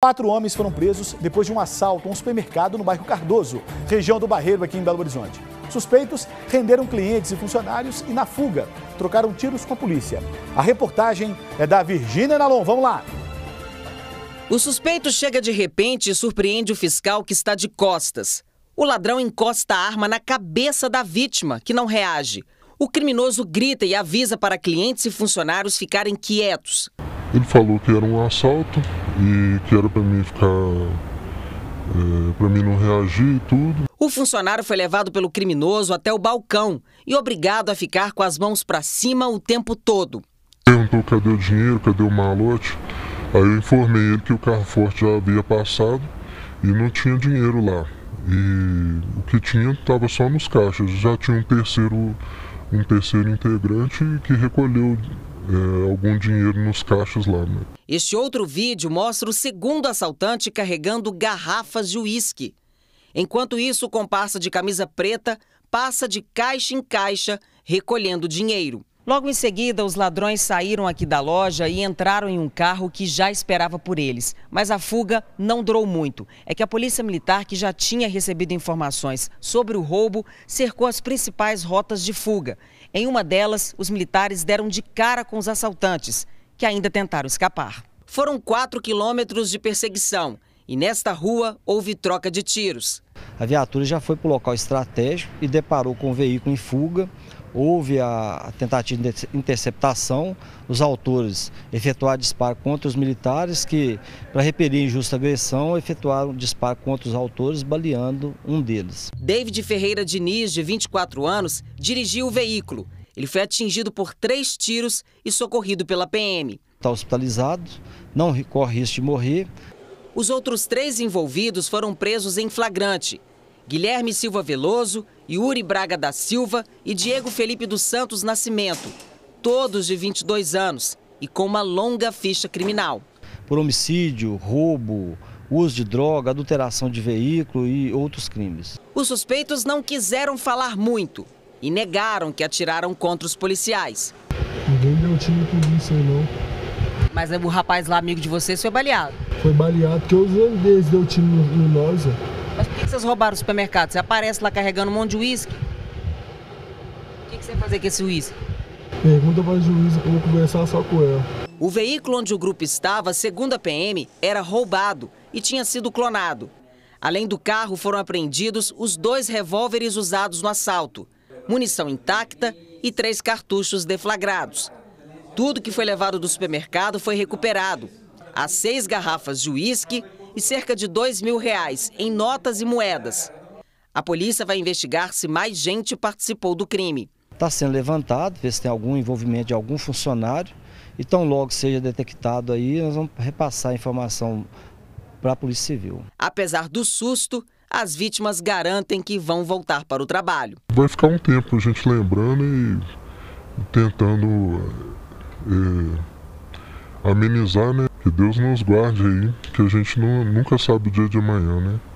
Quatro homens foram presos depois de um assalto a um supermercado no bairro Cardoso, região do Barreiro, aqui em Belo Horizonte. Suspeitos renderam clientes e funcionários e, na fuga, trocaram tiros com a polícia. A reportagem é da Virgínia Nalon. Vamos lá! O suspeito chega de repente e surpreende o fiscal que está de costas. O ladrão encosta a arma na cabeça da vítima, que não reage. O criminoso grita e avisa para clientes e funcionários ficarem quietos. Ele falou que era um assalto e que era para mim ficar. É, para mim não reagir e tudo. O funcionário foi levado pelo criminoso até o balcão e obrigado a ficar com as mãos para cima o tempo todo. Perguntou cadê o dinheiro, cadê o malote. Aí eu informei ele que o carro forte já havia passado e não tinha dinheiro lá. E o que tinha estava só nos caixas. Já tinha um terceiro, um terceiro integrante que recolheu é, algum dinheiro nos caixas lá. Né? Este outro vídeo mostra o segundo assaltante carregando garrafas de uísque. Enquanto isso, o comparsa de camisa preta passa de caixa em caixa recolhendo dinheiro. Logo em seguida, os ladrões saíram aqui da loja e entraram em um carro que já esperava por eles. Mas a fuga não durou muito. É que a Polícia Militar, que já tinha recebido informações sobre o roubo, cercou as principais rotas de fuga. Em uma delas, os militares deram de cara com os assaltantes, que ainda tentaram escapar. Foram quatro quilômetros de perseguição e nesta rua houve troca de tiros. A viatura já foi para o local estratégico e deparou com o veículo em fuga houve a tentativa de interceptação, os autores efetuaram disparo contra os militares que, para repelir injusta agressão, efetuaram disparo contra os autores, baleando um deles. David Ferreira Diniz, de 24 anos, dirigiu o veículo. Ele foi atingido por três tiros e socorrido pela PM. Está hospitalizado, não corre risco de morrer. Os outros três envolvidos foram presos em flagrante. Guilherme Silva Veloso, Yuri Braga da Silva e Diego Felipe dos Santos Nascimento, todos de 22 anos e com uma longa ficha criminal. Por homicídio, roubo, uso de droga, adulteração de veículo e outros crimes. Os suspeitos não quiseram falar muito e negaram que atiraram contra os policiais. Ninguém deu tiro por isso aí, não. Mas o rapaz lá, amigo de vocês, foi baleado? Foi baleado porque os holandeses deu tiro no, no nós, ó que, que vocês roubaram o supermercado? Você aparece lá carregando um monte de uísque? O que, você vai fazer com esse uísque? Pergunta para a juíza eu vou conversar só com ela. O veículo onde o grupo estava, segundo a PM, era roubado e tinha sido clonado. Além do carro, foram apreendidos os dois revólveres usados no assalto, munição intacta e três cartuchos deflagrados. Tudo que foi levado do supermercado foi recuperado. As seis garrafas de uísque e cerca de 2 mil reais em notas e moedas. A polícia vai investigar se mais gente participou do crime. Está sendo levantado, ver se tem algum envolvimento de algum funcionário. E tão logo seja detectado aí, nós vamos repassar a informação para a Polícia Civil. Apesar do susto, as vítimas garantem que vão voltar para o trabalho. Vai ficar um tempo a gente lembrando e tentando é, amenizar, né? Que Deus nos guarde aí, que a gente não, nunca sabe o dia de amanhã, né?